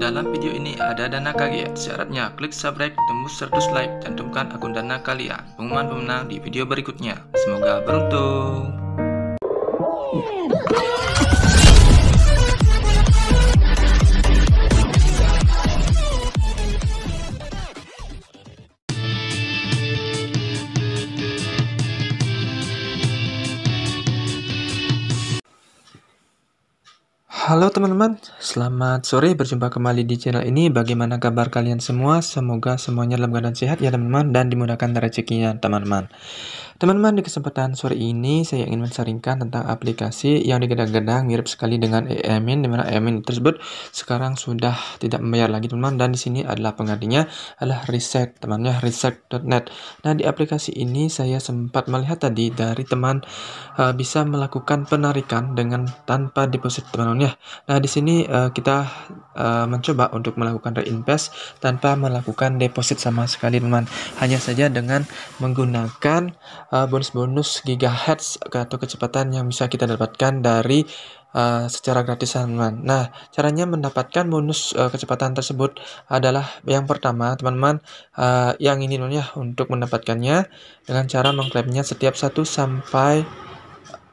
Dalam video ini ada dana kalian. Syaratnya klik subscribe tembus 100 like cantumkan akun dana kalian. Pengumuman pemenang di video berikutnya. Semoga beruntung. Halo teman-teman, selamat sore berjumpa kembali di channel ini. Bagaimana kabar kalian semua? Semoga semuanya dalam keadaan sehat ya teman-teman dan dimudahkan rezekinya teman-teman. Teman-teman, di kesempatan sore ini saya ingin mensaringkan tentang aplikasi yang digadang-gadang mirip sekali dengan Emin, di mana Emin tersebut sekarang sudah tidak membayar lagi teman-teman, dan di sini adalah penggantinya adalah Reset, temannya Reset.net. Nah, di aplikasi ini saya sempat melihat tadi dari teman uh, bisa melakukan penarikan dengan tanpa deposit teman-teman ya. Nah, di sini uh, kita uh, mencoba untuk melakukan reinvest tanpa melakukan deposit sama sekali teman-teman, hanya saja dengan menggunakan Eh, bonus-bonus gigahertz atau kecepatan yang bisa kita dapatkan dari uh, secara gratisan teman. Nah, caranya mendapatkan bonus uh, kecepatan tersebut adalah yang pertama, teman-teman uh, yang ini ya untuk mendapatkannya dengan cara mengklaimnya setiap 1 sampai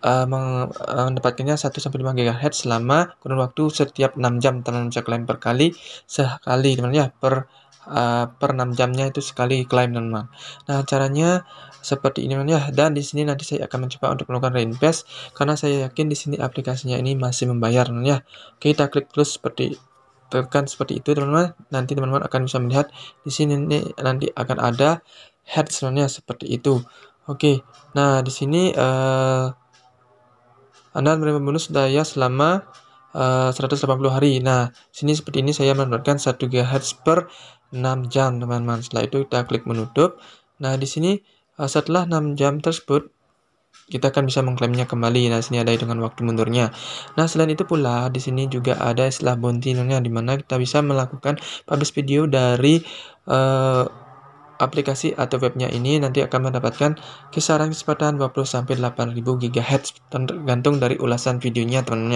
mendapatkannya 1 sampai 5 GHz selama kurun waktu setiap 6 jam teman bisa klaim per kali sekali teman teman ya per uh, per 6 jamnya itu sekali climb teman-teman. Nah, caranya seperti ini teman ya. Dan di sini nanti saya akan mencoba untuk melakukan reinvest karena saya yakin di sini aplikasinya ini masih membayar teman ya. Oke, kita klik plus seperti tekan seperti itu teman-teman. Nanti teman-teman akan bisa melihat di sini nih nanti akan ada head ya seperti itu. Oke. Nah, di sini uh, Anda menerima bonus daya selama Eh, uh, 180 hari. Nah, sini seperti ini saya mendapatkan 1 GHz per 6 jam, teman-teman. Setelah itu kita klik menutup. Nah, di sini eh, setelah 6 jam tersebut kita akan bisa mengklaimnya kembali. Nah, sini ada dengan waktu mundurnya. Nah, selain itu pula di sini juga ada istilah bounty di mana kita bisa melakukan publish video dari uh, aplikasi atau webnya ini nanti akan mendapatkan kisaran kecepatan 20-8000 GHz tergantung dari ulasan videonya teman-teman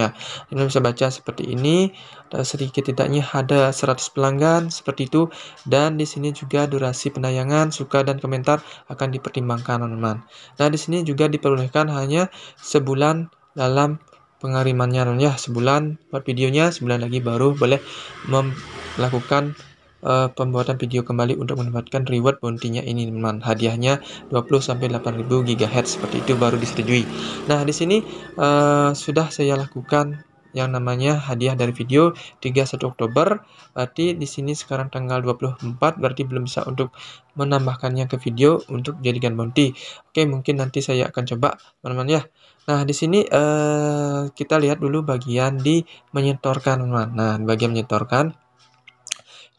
Ini bisa baca seperti ini, eh, sedikit tidaknya ada 100 pelanggan seperti itu dan di sini juga durasi penayangan, suka dan komentar akan dipertimbangkan teman-teman. Nah, di sini juga diperbolehkan hanya sebulan dalam pengarimannya ya sebulan buat videonya sebulan lagi baru boleh melakukan uh, pembuatan video kembali untuk mendapatkan reward bounty ini teman hadiahnya 20 sampai 8000 GHz seperti itu baru disetujui nah di sini uh, sudah saya lakukan yang namanya hadiah dari video 31 Oktober berarti di sini sekarang tanggal 24 berarti belum bisa untuk menambahkannya ke video untuk jadikan bounty oke mungkin nanti saya akan coba teman-teman ya nah di sini uh, kita lihat dulu bagian di menyetorkan teman nah bagian menyetorkan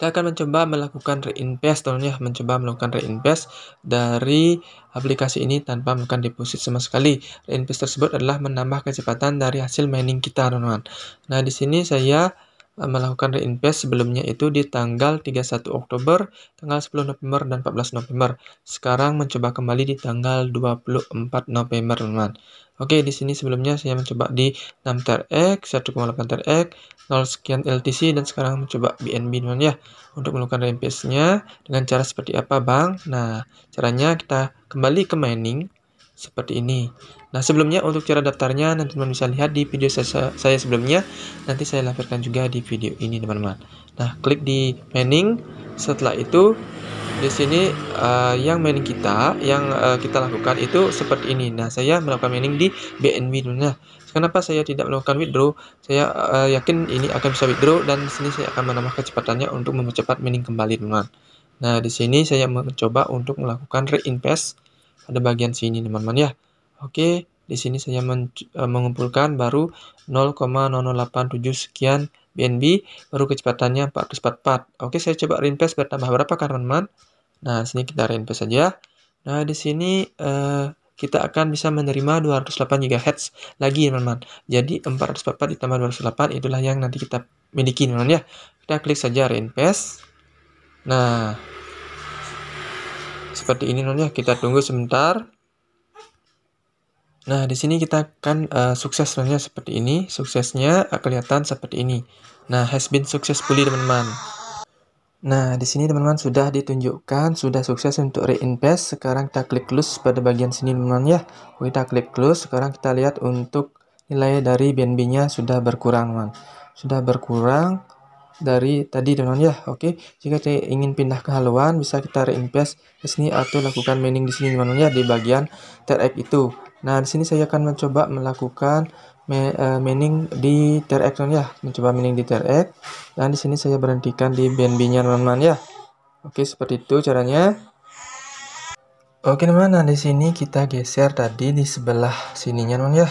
kita akan mencoba melakukan reinvest tentunya mencoba melakukan reinvest dari aplikasi ini tanpa melakukan deposit sama sekali reinvest tersebut adalah menambah kecepatan dari hasil mining kita teman-teman nah di sini saya eh, melakukan reinvest sebelumnya itu di tanggal 31 Oktober, tanggal 10 November, dan 14 November. Sekarang mencoba kembali di tanggal 24 November, teman-teman. Oke, di sini sebelumnya saya mencoba di 6 TR 1,8 TR 0 sekian LTC, dan sekarang mencoba BNB teman ya. Untuk melakukan rempesnya nya dengan cara seperti apa bang? Nah, caranya kita kembali ke mining seperti ini. Nah, sebelumnya untuk cara daftarnya nanti teman bisa lihat di video saya, saya sebelumnya. Nanti saya lampirkan juga di video ini, teman-teman. Nah, klik di mining. Setelah itu di sini uh, yang mining kita yang uh, kita lakukan itu seperti ini nah saya melakukan mining di BNB nah kenapa saya tidak melakukan withdraw saya uh, yakin ini akan bisa withdraw dan di sini saya akan menambah kecepatannya untuk mempercepat mining kembali teman nah di sini saya mencoba untuk melakukan reinvest pada bagian sini teman-teman ya oke di sini saya men mengumpulkan baru 0,0087 sekian BNB baru kecepatannya 444 oke saya coba reinvest bertambah berapa teman-teman Nah, sini kita reinvest saja. Nah, di sini uh, kita akan bisa menerima 208 GHz lagi, teman-teman. Jadi 404 ditambah 208 itulah yang nanti kita miliki, teman-teman ya. Kita klik saja reinvest. Nah, seperti ini, teman-teman ya. Kita tunggu sebentar. Nah, di sini kita akan uh, sukses teman-teman, ya, seperti ini. Suksesnya kelihatan seperti ini. Nah, has been successfully, teman-teman. Nah, di sini teman-teman sudah ditunjukkan, sudah sukses untuk reinvest. Sekarang kita klik close pada bagian sini teman-teman ya. Kita klik close, sekarang kita lihat untuk nilai dari BNB-nya sudah berkurang teman. Sudah berkurang dari tadi teman-teman ya. Oke, jika kita ingin pindah ke haluan bisa kita reinvest ke sini atau lakukan mining di sini teman-teman ya di bagian TRX itu. Nah, di sini saya akan mencoba melakukan e, mining di TRX ya, mencoba mining di TRX. Dan di sini saya berhentikan di band nya teman-teman ya. Oke, seperti itu caranya. Oke teman, teman nah di sini kita geser tadi di sebelah sininya teman teman ya.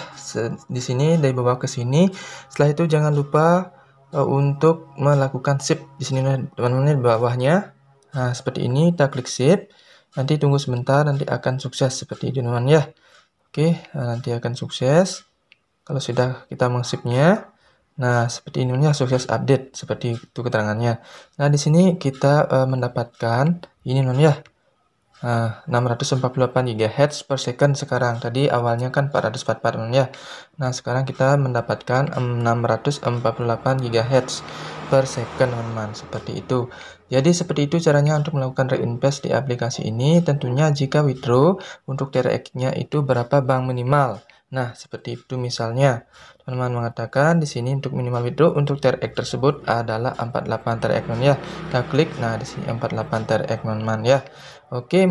Di sini dari bawah ke sini. Setelah itu jangan lupa e, untuk melakukan sip di sini teman-teman di bawahnya. Nah, seperti ini kita klik sip Nanti tunggu sebentar nanti akan sukses seperti itu teman ya. Oke, nah nanti akan sukses. Kalau sudah kita mengshipnya, nah seperti ininya sukses update seperti itu keterangannya. Nah di sini kita uh, mendapatkan ini non ya 648 ah, GHz per second sekarang. Tadi awalnya kan 444 ya. Nah, sekarang kita mendapatkan 648 GHz per second teman-teman. Seperti itu. Jadi, seperti itu caranya untuk melakukan reinvest di aplikasi ini. Tentunya jika withdraw untuk TRX-nya itu berapa bank minimal. Nah, seperti itu misalnya. Teman-teman mengatakan di sini untuk minimal withdraw untuk TRX tersebut adalah 48 TRX ya. Kita klik, nah di sini 48 TRX teman-teman ya. Oke,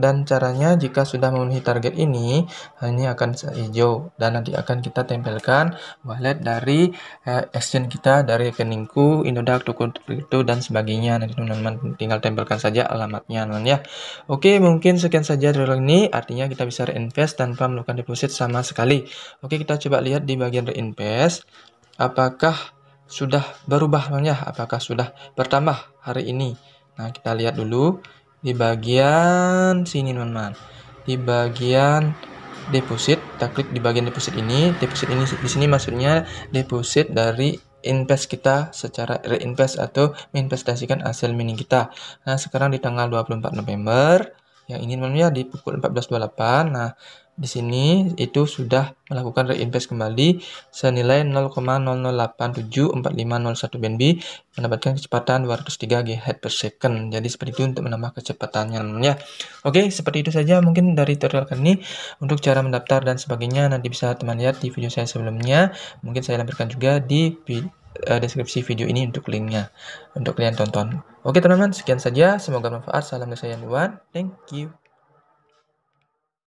dan caranya jika sudah memenuhi target ini, ini akan hijau dan nanti akan kita tempelkan wallet dari eh, exchange kita dari rekeningku, Indodax, Toko itu dan sebagainya. Nanti teman-teman tinggal tempelkan saja alamatnya, teman ya. Oke, mungkin sekian saja dari ini. Artinya kita bisa reinvest tanpa melakukan deposit sama sekali. Oke, kita coba lihat di bagian reinvest apakah sudah berubah teman ya apakah sudah bertambah hari ini. Nah, kita lihat dulu di bagian sini teman-teman di bagian deposit kita klik di bagian deposit ini deposit ini di sini maksudnya deposit dari invest kita secara reinvest atau menginvestasikan hasil mining kita nah sekarang di tanggal 24 November yang ini teman ya di pukul 14.28 nah di sini itu sudah melakukan reinvest kembali senilai 0,00874501 BNB mendapatkan kecepatan 203 GHz per second jadi seperti itu untuk menambah kecepatannya ya oke seperti itu saja mungkin dari tutorial kali ini untuk cara mendaftar dan sebagainya nanti bisa teman lihat di video saya sebelumnya mungkin saya lampirkan juga di eh, deskripsi video ini untuk linknya untuk kalian tonton oke teman-teman sekian saja semoga bermanfaat salam dari saya Nuan thank you